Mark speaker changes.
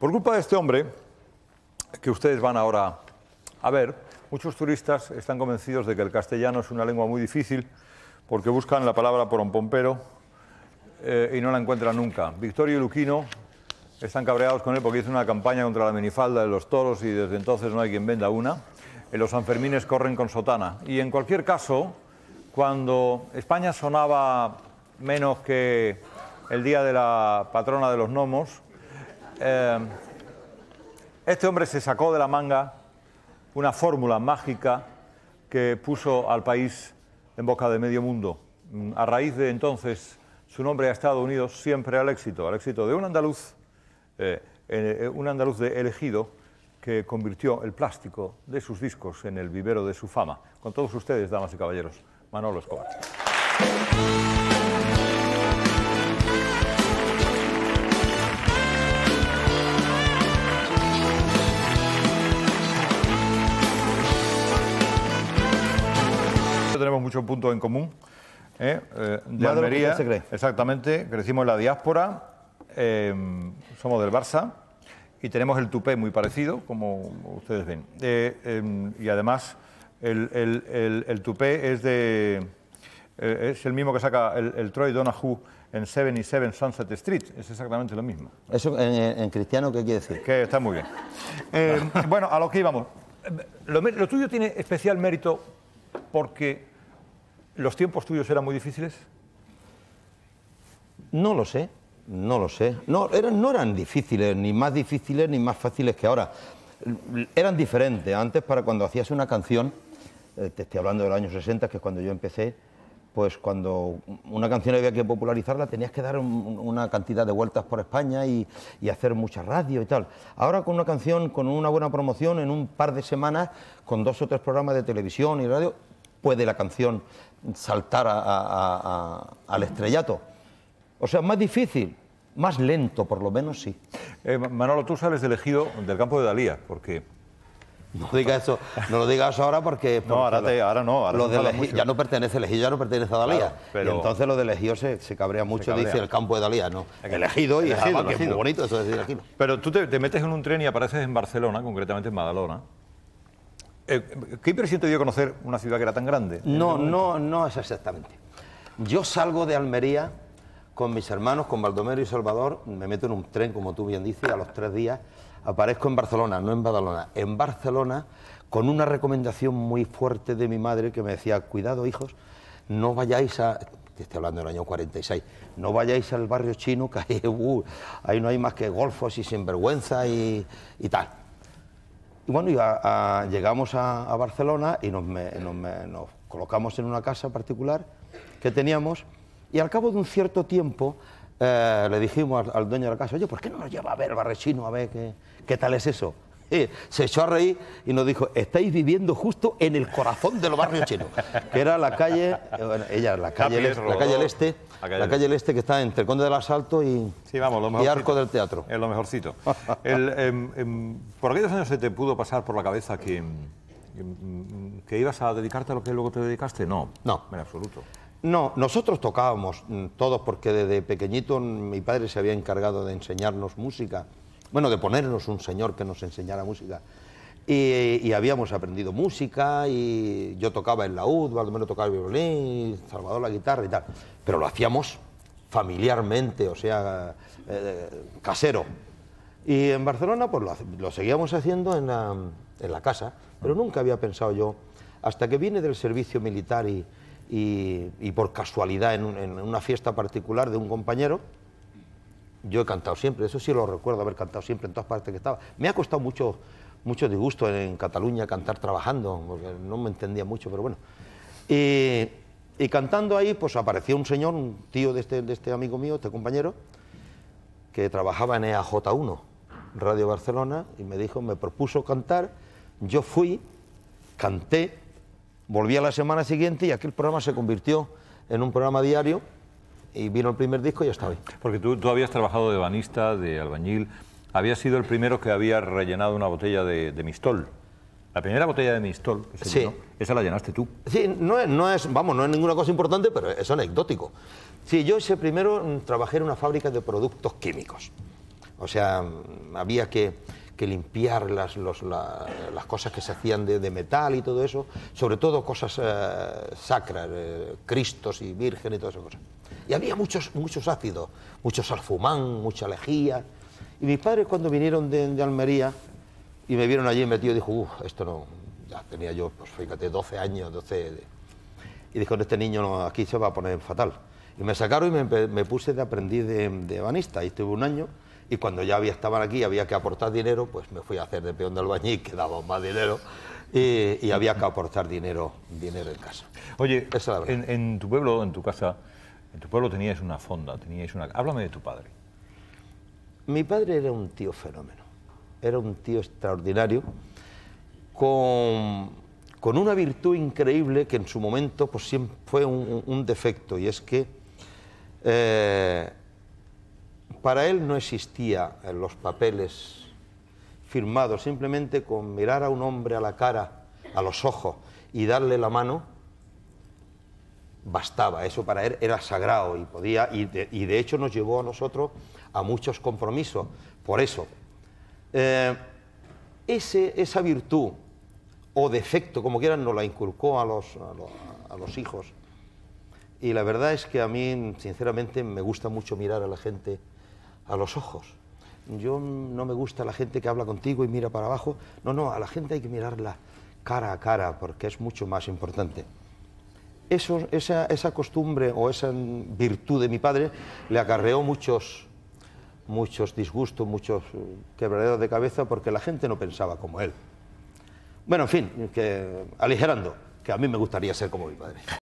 Speaker 1: Por culpa de este hombre, que ustedes van ahora a ver, muchos turistas están convencidos de que el castellano es una lengua muy difícil porque buscan la palabra por un pompero eh, y no la encuentran nunca. Victorio y Luquino están cabreados con él porque hizo una campaña contra la minifalda de los toros y desde entonces no hay quien venda una. En eh, los Sanfermines corren con sotana. Y en cualquier caso, cuando España sonaba menos que el día de la patrona de los gnomos, Em, este hombre se sacó de la manga una fórmula mágica que puso al país en boca de medio mundo. Mm, a raíz de entonces, su nombre ha estado unido siempre al éxito, al éxito de un andaluz, eh, eh, un andaluz de elegido que convirtió el plástico de sus discos en el vivero de su fama. Con todos ustedes, damas y caballeros, Manolo Escobar. muchos puntos en común. ¿eh? eh de Almería, exactamente, crecimos en la diáspora, em, somos del Barça y tenemos el tupé muy parecido, como ustedes ven. Eh, em, y además, el, tupé es de eh, es el mismo que saca el, Troy Donahue en 77 Sunset Street. Es exactamente lo mismo. ¿Eso en, cristiano qué quiere decir? Que está muy bien. bueno, a lo que íbamos. Lo, lo, tuyo tiene especial mérito porque ¿Los tiempos tuyos eran muy difíciles?
Speaker 2: No lo sé, no lo sé. No eran, no eran difíciles, ni más difíciles ni más fáciles que ahora. Eran diferentes. Antes, para cuando hacías una canción, eh, te estoy hablando del año 60, que es cuando yo empecé, pues cuando una canción había que popularizarla tenías que dar una cantidad de vueltas por España y hacer mucha radio y tal. Ahora con una canción, con una buena promoción, en un par de semanas, con dos o tres programas de televisión y radio, puede la canción saltar al estrellato. O sea, más difícil, más lento, por lo menos sí. Eh, Manolo, tú sales de ejido del campo de Dalía, porque no diga eso, no lo digas ahora porque, no, ahora, ahora no. de ya no pertenece al ya no pertenece a Dalía. y entonces lo de ejido se, se, cabrea
Speaker 1: mucho, dice el campo de Dalía, ¿no? elegido. y bonito eso Pero tú te, te, metes en un tren y apareces en Barcelona, concretamente en Madalona. Eh, ¿Qué impresión te dio conocer una ciudad que era tan grande? No, no, no es exactamente. Yo salgo de Almería
Speaker 2: con mis hermanos, con Baldomero y Salvador, me meto en un tren, como tú bien dices, a los tres días aparezco en Barcelona, no en Badalona, en Barcelona, con una recomendación muy fuerte de mi madre que me decía, cuidado hijos, no vayáis a, te estoy hablando del año 46, no vayáis al barrio chino, que uh, ahí, no hay más que golfos y sinvergüenza y, y tal. Y bueno, llegamos a, Barcelona y nos, colocamos en una casa particular que teníamos y al cabo de un cierto tiempo eh, le dijimos al, dueño de la casa, oye, ¿por qué no nos lleva a ver barrechino, a ver qué tal es eso? se echó a reír y nos dijo, estáis viviendo justo en el corazón de los barrios chinos, que era la calle, eh, ella, la calle, el, la calle Este, la calle el este.
Speaker 1: este que está entre el Conde del Asalto y, Arco del Teatro. Es lo mejorcito. Em, em, por aquellos años se te pudo pasar por la cabeza que, em, que ibas a dedicarte a lo que luego te dedicaste, no. No. En absoluto. No, nosotros tocábamos mm, todos
Speaker 2: porque desde pequeñito mi padre se había encargado de enseñarnos música bueno, de ponernos un señor que nos enseñara música. Y, habíamos aprendido música y yo tocaba el laúd, menos tocaba el violín, Salvador la guitarra y tal. Pero lo hacíamos familiarmente, o sea, eh, casero. Y en Barcelona pues lo, seguíamos haciendo en la, casa, pero nunca había pensado yo, hasta que vine del servicio militar y, por casualidad en, una fiesta particular de un compañero, yo he cantado siempre, eso sí lo recuerdo, haber cantado siempre en todas partes que estaba. Me ha costado mucho, mucho disgusto en, Cataluña cantar trabajando, porque no me entendía mucho, pero bueno. Y, cantando ahí, pues apareció un señor, un tío de este, de este amigo mío, este compañero, que trabajaba en EAJ1, Radio Barcelona, y me dijo, me propuso cantar, yo fui, canté, volví a la semana siguiente y aquel programa se convirtió en un programa diario y vino el
Speaker 1: primer disco y estaba hoy. Porque tú, habías trabajado de banista, de albañil, habías sido el primero que había rellenado una botella de, Mistol. La primera botella de Mistol, esa la
Speaker 2: llenaste tú. Sí, no es, no es, vamos, no es ninguna cosa importante, pero es anecdótico. Sí, yo ese primero mm, trabajé en una fábrica de productos químicos. O sea, mm, había que, que limpiar las, cosas que se hacían de, metal y todo eso, sobre todo cosas eh, sacras, eh, cristos y virgen y todas esas cosas. Y había muchos, muchos ácidos, ...muchos salfumán, mucha lejía. Y mis padres cuando vinieron de, Almería y me vieron allí metido, dijo, uff, esto no, ya tenía yo, pues fíjate, 12 años, 12... Y dijo, este niño aquí se va a poner fatal. Y me sacaron y me, puse de aprendiz de, de banista, y estuve un año, y cuando ya había, estaban aquí había que aportar dinero, pues me fui a hacer de peón de albañil, que daba más dinero, y, había que aportar dinero,
Speaker 1: dinero en casa. Oye, en tu pueblo, en tu casa, en tu pueblo teníais una fonda, teníais una... Háblame de tu padre.
Speaker 2: Mi padre era un tío fenómeno, era un tío extraordinario, con, una virtud increíble que en su momento pues, siempre fue un, defecto, y es que eh, para él no existía en los papeles firmados, simplemente con mirar a un hombre a la cara, a los ojos, y darle la mano, bastaba, eso para él era sagrado y podía, y de, hecho nos llevó a nosotros a muchos compromisos. Por eso, eh, esa virtud o defecto, como quieran, nos la inculcó a los hijos. Y la verdad es que a mí, sinceramente, me gusta mucho mirar a la gente a los ojos. Yo no me gusta la gente que habla contigo y mira para abajo. No, no, a la gente hay que mirarla cara a cara porque es mucho más importante esa, costumbre o esa virtud de mi padre le acarreó muchos, muchos disgustos, muchos eh, quebraderos de cabeza porque la gente no pensaba como él. Bueno, en fin, que, aligerando, que a mí me gustaría ser como mi padre.